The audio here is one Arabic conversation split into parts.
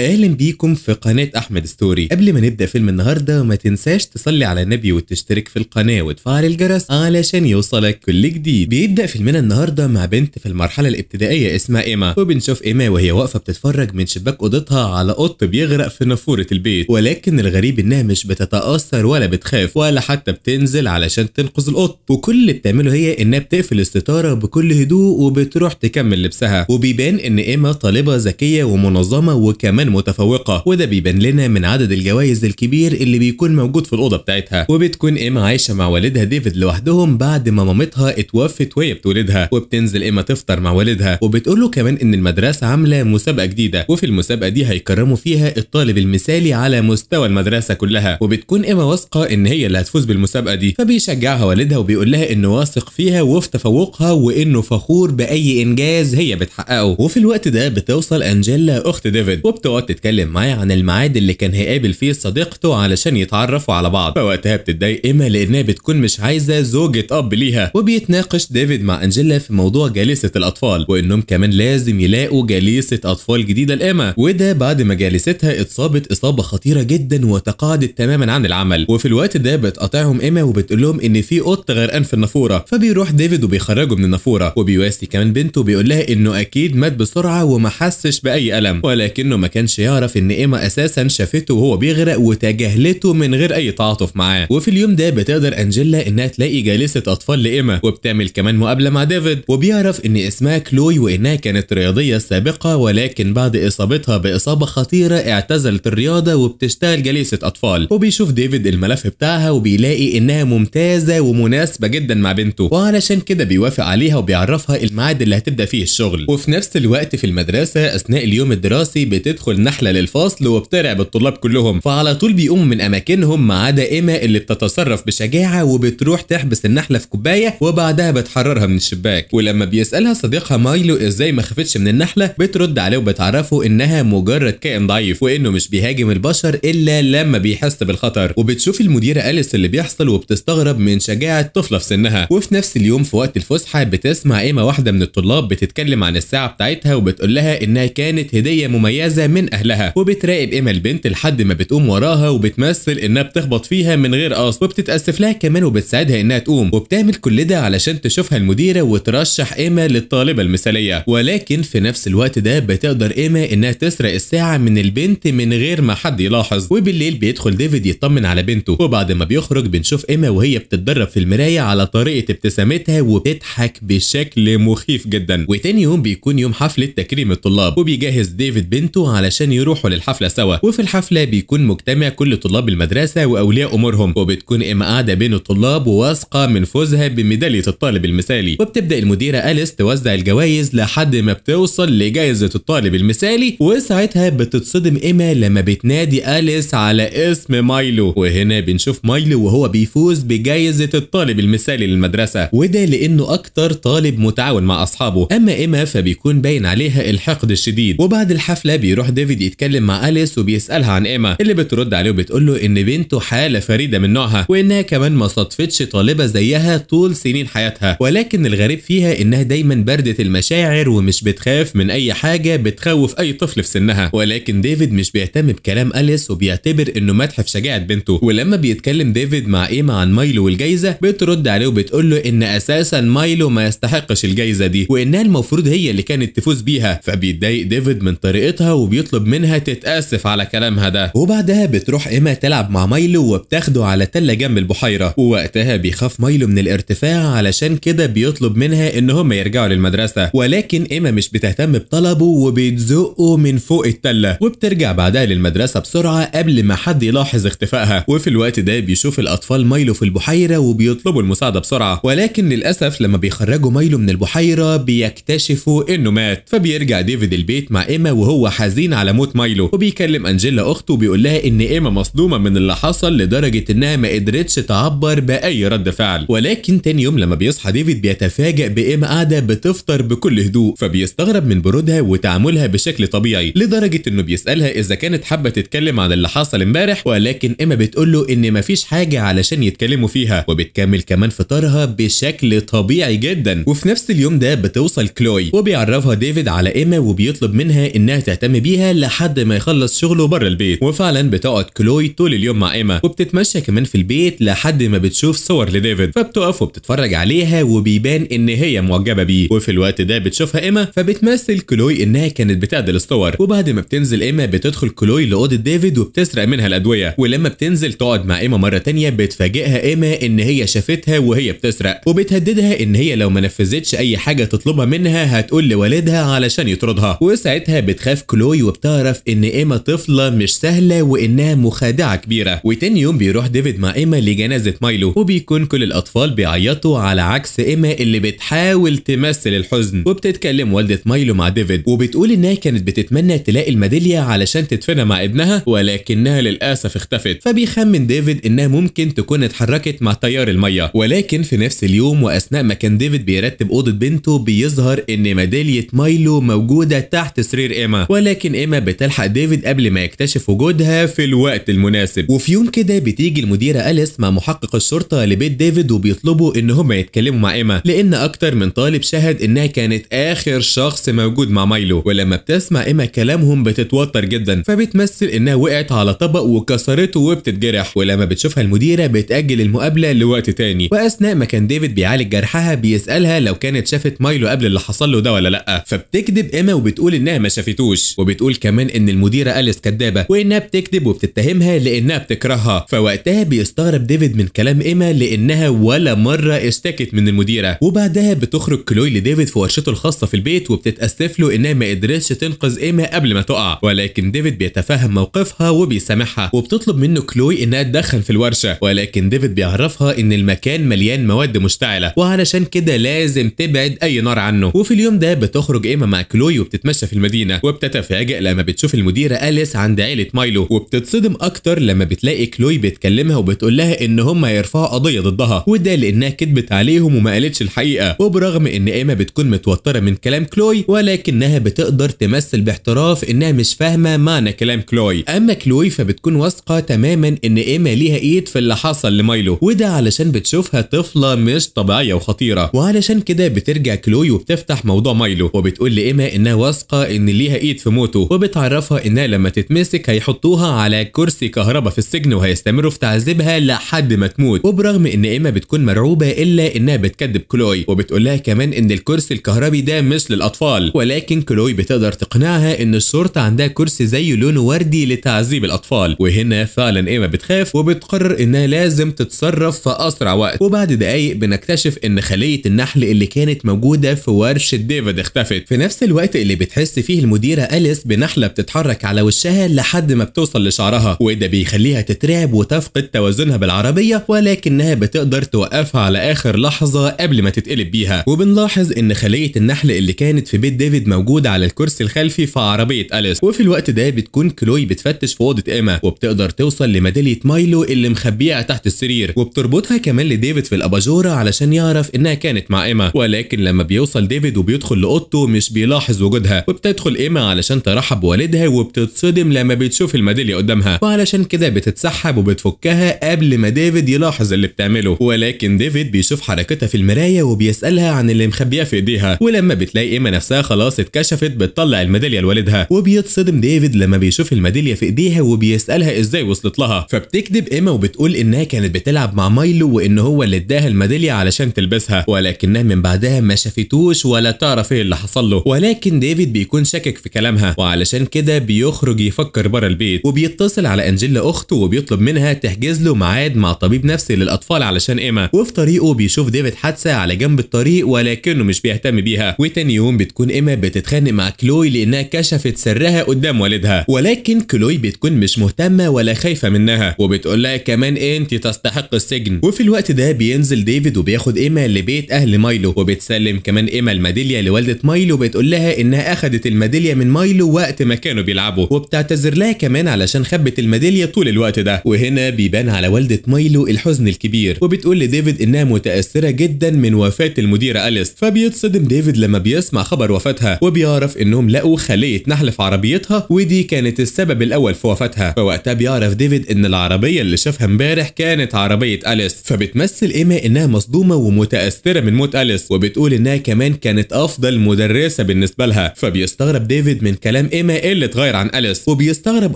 اهلا بيكم في قناه احمد ستوري قبل ما نبدا فيلم النهارده ما تنساش تصلي على النبي وتشترك في القناه وتفعل الجرس علشان يوصلك كل جديد بيبدا فيلمنا النهارده مع بنت في المرحله الابتدائيه اسمها ايما وبنشوف ايما وهي واقفه بتتفرج من شباك اوضتها على قط بيغرق في نافوره البيت ولكن الغريب انها مش بتتاثر ولا بتخاف ولا حتى بتنزل علشان تنقذ القط وكل اللي بتعمله هي انها بتقفل الستاره بكل هدوء وبتروح تكمل لبسها وبيبان ان ايما طالبه ذكيه ومنظمه وكمان المتفوقة وده بيبان لنا من عدد الجوائز الكبير اللي بيكون موجود في الاوضه بتاعتها وبتكون ايما عايشه مع والدها ديفيد لوحدهم بعد ما مامتها اتوفت وهي بتولدها وبتنزل ايما تفطر مع والدها وبتقول له كمان ان المدرسه عامله مسابقه جديده وفي المسابقه دي هيكرموا فيها الطالب المثالي على مستوى المدرسه كلها وبتكون ايما واثقه ان هي اللي هتفوز بالمسابقه دي فبيشجعها والدها وبيقول لها انه واثق فيها وفي تفوقها وانه فخور باي انجاز هي بتحققه وفي الوقت ده بتوصل انجيلا اخت ديفيد وبتقعد بتقعد تتكلم معاه عن الميعاد اللي كان هيقابل فيه صديقته علشان يتعرفوا على بعض فوقتها بتتضايق ايما لانها بتكون مش عايزه زوجة اب ليها وبيتناقش ديفيد مع انجيلا في موضوع جليسة الاطفال وانهم كمان لازم يلاقوا جليسة اطفال جديده لايما وده بعد ما جالستها اتصابت اصابه خطيره جدا وتقاعدت تماما عن العمل وفي الوقت ده بتقاطعهم ايما وبتقول لهم ان في قط غرقان في النافوره فبيروح ديفيد وبيخرجه من النافوره وبيواسي كمان بنته وبيقول لها انه اكيد مات بسرعه وما حسش باي الم ولكنه ما كان كانش يعرف ان ايما اساسا شافته وهو بيغرق وتجاهلته من غير اي تعاطف معاه وفي اليوم ده بتقدر انجيلا انها تلاقي جالسه اطفال لايما وبتعمل كمان مقابله مع ديفيد وبيعرف ان اسمها كلوي وانها كانت رياضيه سابقه ولكن بعد اصابتها باصابه خطيره اعتزلت الرياضه وبتشتغل جالسه اطفال وبيشوف ديفيد الملف بتاعها وبيلاقي انها ممتازه ومناسبه جدا مع بنته وعلشان كده بيوافق عليها وبيعرفها الميعاد اللي هتبدا فيه الشغل وفي نفس الوقت في المدرسه اثناء اليوم الدراسي بتدخل بتدخل نحلة للفصل وبترعب الطلاب كلهم فعلى طول بيقوموا من أماكنهم ما عدا إيما اللي بتتصرف بشجاعة وبتروح تحبس النحلة في كوباية وبعدها بتحررها من الشباك ولما بيسألها صديقها مايلو إزاي ما خفتش من النحلة بترد عليه وبتعرفه إنها مجرد كائن ضعيف وإنه مش بيهاجم البشر إلا لما بيحس بالخطر وبتشوف المديرة أليس اللي بيحصل وبتستغرب من شجاعة طفلة في سنها وفي نفس اليوم في وقت الفسحة بتسمع إيما واحدة من الطلاب بتتكلم عن الساعة بتاعتها وبتقول لها إنها كانت هدية مميزة من من أهلها وبتراقب إيما البنت لحد ما بتقوم وراها وبتمثل إنها بتخبط فيها من غير قصد وبتتأسف لها كمان وبتساعدها إنها تقوم وبتعمل كل ده علشان تشوفها المديرة وترشح إيما للطالبة المثالية ولكن في نفس الوقت ده بتقدر إيما إنها تسرق الساعة من البنت من غير ما حد يلاحظ وبالليل بيدخل ديفيد يطمن على بنته وبعد ما بيخرج بنشوف إيما وهي بتتدرب في المراية على طريقة ابتسامتها وبتضحك بشكل مخيف جدا وتاني يوم بيكون يوم حفلة تكريم الطلاب وبيجهز ديفيد بنته على علشان يروحوا للحفله سوا وفي الحفله بيكون مجتمع كل طلاب المدرسه واولياء امورهم وبتكون ام قاعده بين الطلاب وواثقه من فوزها بميداليه الطالب المثالي وبتبدا المديره اليس توزع الجوائز لحد ما بتوصل لجائزه الطالب المثالي وساعتها بتتصدم ايما لما بتنادي اليس على اسم مايلو وهنا بنشوف مايلو وهو بيفوز بجائزه الطالب المثالي للمدرسه وده لانه اكتر طالب متعاون مع اصحابه اما ايما فبيكون باين عليها الحقد الشديد وبعد الحفله بيروح ديفيد يتكلم مع أليس وبيسألها عن إيما اللي بترد عليه وبتقول له إن بنته حالة فريدة من نوعها وإنها كمان ما صادفتش طالبة زيها طول سنين حياتها ولكن الغريب فيها إنها دايما بردت المشاعر ومش بتخاف من أي حاجة بتخوف أي طفل في سنها ولكن ديفيد مش بيهتم بكلام أليس وبيعتبر إنه مدح في شجاعة بنته ولما بيتكلم ديفيد مع إيما عن مايلو والجايزة بترد عليه وبتقول له إن أساسا مايلو ما يستحقش الجايزة دي وإنها المفروض هي اللي كانت تفوز بيها فبيتضايق ديفيد من طريقتها وبيطلع بيطلب منها تتاسف على كلامها ده وبعدها بتروح ايما تلعب مع مايلو وبتاخده على تله جنب البحيره ووقتها بيخاف مايلو من الارتفاع علشان كده بيطلب منها ان هم يرجعوا للمدرسه ولكن ايما مش بتهتم بطلبه وبتزقه من فوق التله وبترجع بعدها للمدرسه بسرعه قبل ما حد يلاحظ اختفائها وفي الوقت ده بيشوف الاطفال مايلو في البحيره وبيطلبوا المساعده بسرعه ولكن للاسف لما بيخرجوا مايلو من البحيره بيكتشفوا انه مات فبيرجع ديفيد البيت مع ايما وهو حزين على موت مايلو وبيكلم انجيلا اخته وبيقول لها ان ايما مصدومه من اللي حصل لدرجه انها ما قدرتش تعبر باي رد فعل ولكن تاني يوم لما بيصحى ديفيد بيتفاجئ بايما قاعده بتفطر بكل هدوء فبيستغرب من برودها وتعاملها بشكل طبيعي لدرجه انه بيسالها اذا كانت حابه تتكلم عن اللي حصل امبارح ولكن ايما بتقول له ان مفيش حاجه علشان يتكلموا فيها وبتكمل كمان فطارها بشكل طبيعي جدا وفي نفس اليوم ده بتوصل كلوي وبيعرفها ديفيد على ايما وبيطلب منها انها تهتم بيها لحد ما يخلص شغله بره البيت وفعلا بتقعد كلوي طول اليوم مع ايما وبتتمشى كمان في البيت لحد ما بتشوف صور لديفيد فبتقف وبتتفرج عليها وبيبان ان هي معجبه بيه وفي الوقت ده بتشوفها ايما فبتمثل كلوي انها كانت بتعدل الصور وبعد ما بتنزل ايما بتدخل كلوي لاوضه ديفيد وبتسرق منها الادويه ولما بتنزل تقعد مع ايما مره ثانيه بتفاجئها ايما ان هي شافتها وهي بتسرق وبتهددها ان هي لو ما نفذتش اي حاجه تطلبها منها هتقول لوالدها علشان يطردها وساعتها بتخاف كلوي وبتعرف ان ايما طفله مش سهله وانها مخادعه كبيره وتاني يوم بيروح ديفيد مع ايما لجنازه مايلو وبيكون كل الاطفال بيعيطوا على عكس ايما اللي بتحاول تمثل الحزن وبتتكلم والده مايلو مع ديفيد وبتقول انها كانت بتتمنى تلاقي الميداليه علشان تدفنها مع ابنها ولكنها للاسف اختفت فبيخمن ديفيد انها ممكن تكون اتحركت مع تيار الميه ولكن في نفس اليوم واثناء ما كان ديفيد بيرتب اوضه بنته بيظهر ان ميداليه مايلو موجوده تحت سرير ايما ولكن ايما بتلحق ديفيد قبل ما يكتشف وجودها في الوقت المناسب وفي يوم كده بتيجي المديرة أليس مع محقق الشرطة لبيت ديفيد وبيطلبوا إن هما يتكلموا مع إيما لأن أكتر من طالب شهد إنها كانت آخر شخص موجود مع مايلو ولما بتسمع إيما كلامهم بتتوتر جدا فبتمثل إنها وقعت على طبق وكسرته وبتتجرح ولما بتشوفها المديرة بتأجل المقابلة لوقت تاني وأثناء ما كان ديفيد بيعالج جرحها بيسألها لو كانت شافت مايلو قبل اللي حصل له ده ولا لأ فبتكذب إيما وبتقول إنها ما شافتوش وبتقول بتقول كمان ان المديره اليس كدابه وانها بتكذب وبتتهمها لانها بتكرهها فوقتها بيستغرب ديفيد من كلام ايما لانها ولا مره اشتكت من المديره وبعدها بتخرج كلوي لديفيد في ورشته الخاصه في البيت وبتتاسف له انها ما قدرتش تنقذ ايما قبل ما تقع ولكن ديفيد بيتفهم موقفها وبيسامحها وبتطلب منه كلوي انها تدخن في الورشه ولكن ديفيد بيعرفها ان المكان مليان مواد مشتعله وعلشان كده لازم تبعد اي نار عنه وفي اليوم ده بتخرج ايما مع كلوي وبتتمشى في المدينه وبتتفاجئ لما بتشوف المديرة أليس عند عيلة مايلو وبتتصدم أكتر لما بتلاقي كلوي بتكلمها وبتقول لها إن هم هيرفعوا قضية ضدها وده لأنها كدبت عليهم وما قالتش الحقيقة وبرغم إن إيما بتكون متوترة من كلام كلوي ولكنها بتقدر تمثل باحتراف إنها مش فاهمة معنى كلام كلوي أما كلوي فبتكون واثقة تماما إن إيما ليها إيد في اللي حصل لمايلو وده علشان بتشوفها طفلة مش طبيعية وخطيرة وعلشان كده بترجع كلوي وبتفتح موضوع مايلو وبتقول لإيما إنها واثقة إن ليها إيد في موته وبتعرفها انها لما تتمسك هيحطوها على كرسي كهرباء في السجن وهيستمروا في تعذيبها لحد ما تموت وبرغم ان ايما بتكون مرعوبه الا انها بتكذب كلوي وبتقول لها كمان ان الكرسي الكهربي ده مش للاطفال ولكن كلوي بتقدر تقنعها ان الشرطه عندها كرسي زيه لونه وردي لتعذيب الاطفال وهنا فعلا ايما بتخاف وبتقرر انها لازم تتصرف في اسرع وقت وبعد دقايق بنكتشف ان خليه النحل اللي كانت موجوده في ورشه ديفيد اختفت في نفس الوقت اللي بتحس فيه المديره اليس النحله بتتحرك على وشها لحد ما بتوصل لشعرها وده بيخليها تترعب وتفقد توازنها بالعربيه ولكنها بتقدر توقفها على اخر لحظه قبل ما تتقلب بيها وبنلاحظ ان خليه النحل اللي كانت في بيت ديفيد موجوده على الكرسي الخلفي في عربيه اليس وفي الوقت ده بتكون كلوي بتفتش في اوضه ايما وبتقدر توصل لميداليه مايلو اللي مخبيها تحت السرير وبتربطها كمان لديفيد في الاباجوره علشان يعرف انها كانت مع ايما ولكن لما بيوصل ديفيد وبيدخل لاوضته مش بيلاحظ وجودها وبتدخل ايما علشان ترحب بتصاحب والدها وبتتصدم لما بتشوف الميداليه قدامها وعلشان كده بتتسحب وبتفكها قبل ما ديفيد يلاحظ اللي بتعمله ولكن ديفيد بيشوف حركتها في المرايه وبيسالها عن اللي مخبياه في ايديها ولما بتلاقي ايما نفسها خلاص اتكشفت بتطلع الميداليه لوالدها وبيتصدم ديفيد لما بيشوف الميداليه في ايديها وبيسالها ازاي وصلت لها فبتكذب ايما وبتقول انها كانت بتلعب مع مايلو وان هو اللي اداها الميداليه علشان تلبسها ولكنها من بعدها ما شافتوش ولا تعرف ايه اللي حصل له ولكن ديفيد بيكون شاكك في كلامها وعلى علشان كده بيخرج يفكر بره البيت وبيتصل على انجيلا اخته وبيطلب منها تحجز له ميعاد مع طبيب نفسي للاطفال علشان ايما وفي طريقه بيشوف ديفيد حادثه على جنب الطريق ولكنه مش بيهتم بيها وتاني يوم بتكون ايما بتتخانق مع كلوي لانها كشفت سرها قدام والدها ولكن كلوي بتكون مش مهتمه ولا خايفه منها وبتقول لها كمان انت تستحق السجن وفي الوقت ده بينزل ديفيد وبياخد ايما لبيت اهل مايلو وبتسلم كمان ايما الميداليه لوالده مايلو بتقول لها انها اخذت الميداليه من مايلو وقت وقت ما كانوا بيلعبوا وبتعتذر لها كمان علشان خبت الميداليه طول الوقت ده وهنا بيبان على والده مايلو الحزن الكبير وبتقول لديفيد انها متاثره جدا من وفاه المديره اليس فبيتصدم ديفيد لما بيسمع خبر وفاتها وبيعرف انهم لقوا خليه نحل في عربيتها ودي كانت السبب الاول في وفاتها فوقتها بيعرف ديفيد ان العربيه اللي شافها امبارح كانت عربيه اليس فبتمثل ايما انها مصدومه ومتاثره من موت اليس وبتقول انها كمان كانت افضل مدرسه بالنسبه لها فبيستغرب ديفيد من كلام إيما اللي اتغير عن أليس وبيستغرب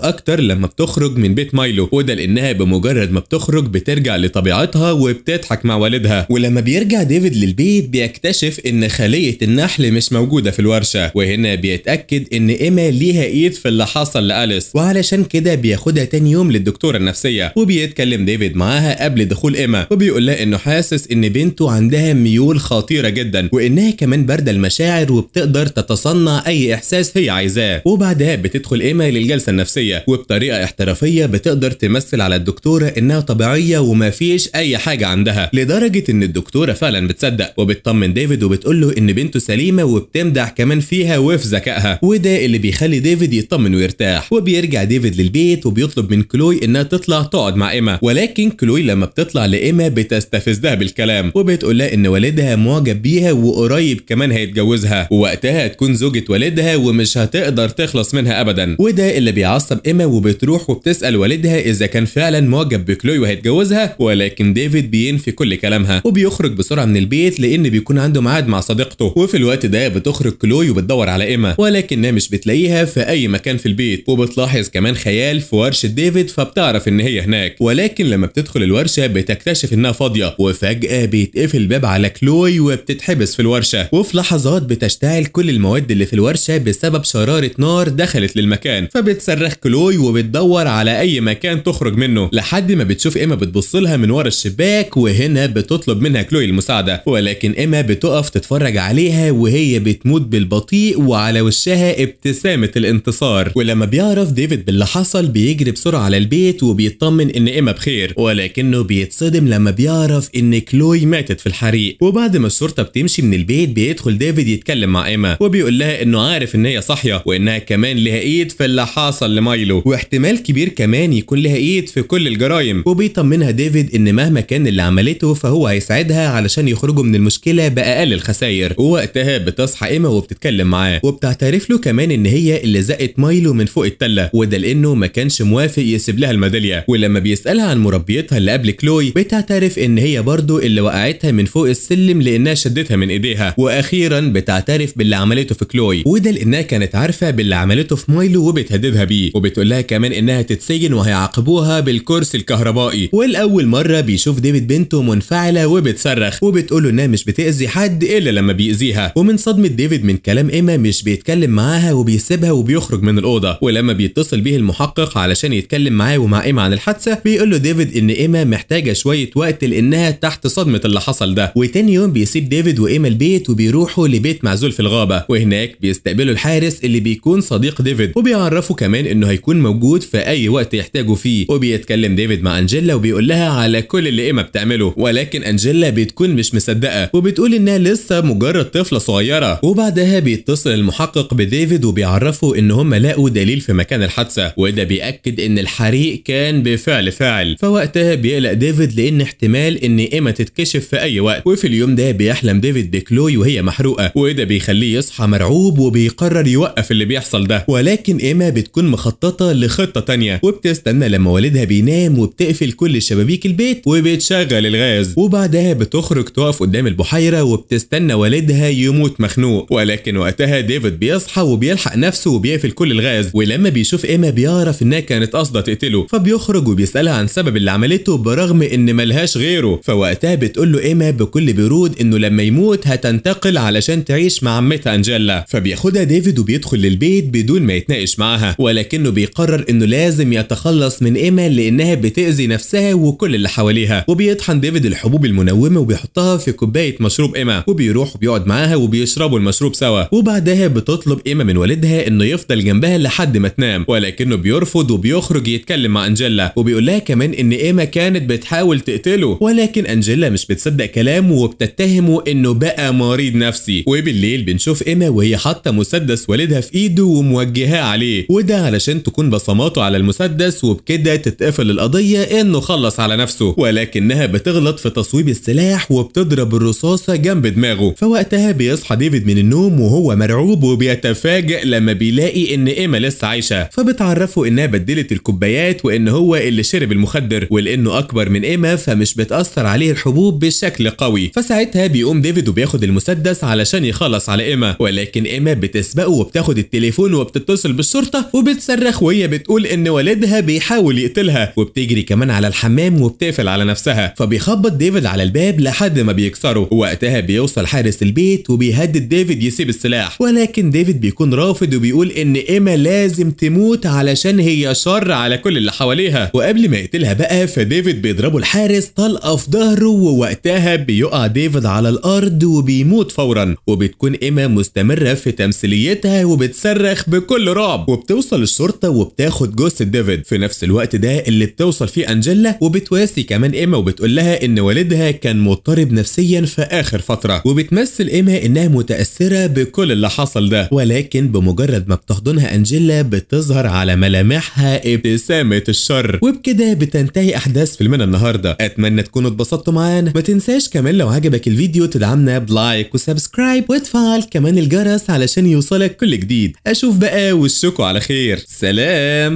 أكتر لما بتخرج من بيت مايلو وده لأنها بمجرد ما بتخرج بترجع لطبيعتها وبتضحك مع والدها ولما بيرجع ديفيد للبيت بيكتشف إن خلية النحل مش موجودة في الورشة وهنا بيتأكد إن إيما ليها إيد في اللي حصل لأليس وعلشان كده بياخدها تاني يوم للدكتورة النفسية وبيتكلم ديفيد معاها قبل دخول إيما وبيقول لها إنه حاسس إن بنته عندها ميول خطيرة جدا وإنها كمان باردة المشاعر وبتقدر تتصنع أي إحساس هي عايزاه وبعدها بتدخل ايما للجلسه النفسيه وبطريقه احترافيه بتقدر تمثل على الدكتوره انها طبيعيه وما فيش اي حاجه عندها لدرجه ان الدكتوره فعلا بتصدق وبتطمن ديفيد وبتقول له ان بنته سليمه وبتمدح كمان فيها وفي ذكائها وده اللي بيخلي ديفيد يطمن ويرتاح وبيرجع ديفيد للبيت وبيطلب من كلوي انها تطلع تقعد مع ايما ولكن كلوي لما بتطلع لايما بتستفزها بالكلام وبتقول لها ان والدها معجب بيها وقريب كمان هيتجوزها ووقتها هتكون زوجة والدها ومش هتقدر تخلص منها ابدا وده اللي بيعصب ايما وبتروح وبتسال والدها اذا كان فعلا معجب بكلوي وهيتجوزها ولكن ديفيد بينفي كل كلامها وبيخرج بسرعه من البيت لان بيكون عنده ميعاد مع صديقته وفي الوقت ده بتخرج كلوي وبتدور على ايما ولكنها مش بتلاقيها في اي مكان في البيت وبتلاحظ كمان خيال في ورشه ديفيد فبتعرف ان هي هناك ولكن لما بتدخل الورشه بتكتشف انها فاضيه وفجاه بيتقفل الباب على كلوي وبتتحبس في الورشه وفي لحظات بتشتعل كل المواد اللي في الورشه بسبب شراره نار دخلت للمكان فبتصرخ كلوي وبتدور على اي مكان تخرج منه لحد ما بتشوف ايما بتبص لها من ورا الشباك وهنا بتطلب منها كلوي المساعده ولكن ايما بتقف تتفرج عليها وهي بتموت بالبطيء وعلى وشها ابتسامه الانتصار ولما بيعرف ديفيد باللي حصل بيجري بسرعه على البيت وبيطمن ان ايما بخير ولكنه بيتصدم لما بيعرف ان كلوي ماتت في الحريق وبعد ما الشرطه بتمشي من البيت بيدخل ديفيد يتكلم مع ايما وبيقول لها انه عارف ان هي صاحيه وانها كمان لها ايد في اللي حصل لمايلو واحتمال كبير كمان يكون لها ايد في كل الجرائم وبيطمنها ديفيد ان مهما كان اللي عملته فهو هيساعدها علشان يخرجوا من المشكله باقل الخسائر ووقتها بتصحى ايما وبتتكلم معاه وبتعترف له كمان ان هي اللي زقت مايلو من فوق التله وده لانه ما كانش موافق يسيب لها الميداليه ولما بيسالها عن مربيتها اللي قبل كلوي بتعترف ان هي برضه اللي وقعتها من فوق السلم لانها شدتها من ايديها واخيرا بتعترف باللي عملته في كلوي وده لانها كانت عارفه اللي عملته في مايلو وبتهددها بيه وبتقول لها كمان انها تتسجن وهيعاقبوها بالكرسي الكهربائي والاول مره بيشوف ديفيد بنته منفعله وبتصرخ وبتقوله انها مش بتاذي حد الا لما بيأذيها ومن صدمه ديفيد من كلام ايما مش بيتكلم معاها وبيسيبها وبيخرج من الاوضه ولما بيتصل بيه المحقق علشان يتكلم معاه ومع ايما عن الحادثه بيقول له ديفيد ان ايما محتاجه شويه وقت لانها تحت صدمه اللي حصل ده وتاني يوم بيسيب ديفيد وايما البيت وبيروحوا لبيت معزول في الغابه وهناك بيستقبلوا الحارس اللي بيكون هيكون صديق ديفيد وبيعرفه كمان انه هيكون موجود في اي وقت يحتاجه فيه وبيتكلم ديفيد مع انجيلا وبيقول لها على كل اللي ايما بتعمله ولكن انجيلا بتكون مش مصدقه وبتقول انها لسه مجرد طفله صغيره وبعدها بيتصل المحقق بديفيد وبيعرفه ان هم لقوا دليل في مكان الحادثه وده بياكد ان الحريق كان بفعل فاعل فوقتها بيقلق ديفيد لان احتمال ان ايما تتكشف في اي وقت وفي اليوم ده بيحلم ديفيد بكلوي وهي محروقه وده بيخليه يصحى مرعوب وبيقرر يوقف اللي بيحصل بيحصل ده ولكن إيما بتكون مخططة لخطة تانية وبتستنى لما والدها بينام وبتقفل كل شبابيك البيت وبتشغل الغاز وبعدها بتخرج تقف قدام البحيرة وبتستنى والدها يموت مخنوق ولكن وقتها ديفيد بيصحى وبيلحق نفسه وبيقفل كل الغاز ولما بيشوف إيما بيعرف إنها كانت قاصدة تقتله فبيخرج وبيسألها عن سبب اللي عملته برغم إن ملهاش غيره فوقتها بتقول له إيما بكل برود إنه لما يموت هتنتقل علشان تعيش مع عمتها أنجيلا فبياخدها ديفيد وبيدخل للبيت البيت بدون ما يتناقش معاها ولكنه بيقرر انه لازم يتخلص من ايما لانها بتأذي نفسها وكل اللي حواليها وبيطحن ديفيد الحبوب المنومه وبيحطها في كوبايه مشروب ايما وبيروح وبيقعد معاها وبيشربوا المشروب سوا وبعدها بتطلب ايما من والدها انه يفضل جنبها لحد ما تنام ولكنه بيرفض وبيخرج يتكلم مع انجيلا وبيقول لها كمان ان ايما كانت بتحاول تقتله ولكن انجيلا مش بتصدق كلامه وبتتهمه انه بقى مريض نفسي وبالليل بنشوف ايما وهي حاطه مسدس والدها في ايده ايده وموجهاه عليه وده علشان تكون بصماته على المسدس وبكده تتقفل القضيه انه خلص على نفسه ولكنها بتغلط في تصويب السلاح وبتضرب الرصاصه جنب دماغه فوقتها بيصحى ديفيد من النوم وهو مرعوب وبيتفاجئ لما بيلاقي ان ايما لسه عايشه فبتعرفه انها بدلت الكوبايات وان هو اللي شرب المخدر ولانه اكبر من ايما فمش بتاثر عليه الحبوب بشكل قوي فساعتها بيقوم ديفيد وبياخد المسدس علشان يخلص على ايما ولكن ايما بتسبقه وبتاخد التليفون التليفون وبتتصل بالشرطه وبتصرخ وهي بتقول ان والدها بيحاول يقتلها وبتجري كمان على الحمام وبتقفل على نفسها فبيخبط ديفيد على الباب لحد ما بيكسره وقتها بيوصل حارس البيت وبيهدد ديفيد يسيب السلاح ولكن ديفيد بيكون رافض وبيقول ان ايما لازم تموت علشان هي شر على كل اللي حواليها وقبل ما يقتلها بقى فديفيد بيضربه الحارس طلقه في ظهره ووقتها بيقع ديفيد على الارض وبيموت فورا وبتكون ايما مستمره في تمثيليتها وبتصرخ بتصرخ بكل رعب وبتوصل الشرطه وبتاخد جثه ديفيد في نفس الوقت ده اللي بتوصل فيه انجيلا وبتواسي كمان ايما وبتقول لها ان والدها كان مضطرب نفسيا في اخر فتره وبتمثل ايما انها متاثره بكل اللي حصل ده ولكن بمجرد ما بتحضنها انجيلا بتظهر على ملامحها ابتسامه الشر وبكده بتنتهي احداث فيلمنا النهارده اتمنى تكونوا اتبسطتوا معانا ما تنساش كمان لو عجبك الفيديو تدعمنا بلايك وسبسكرايب وتفعل كمان الجرس علشان يوصلك كل جديد اشوف بقى وشكوا على خير سلام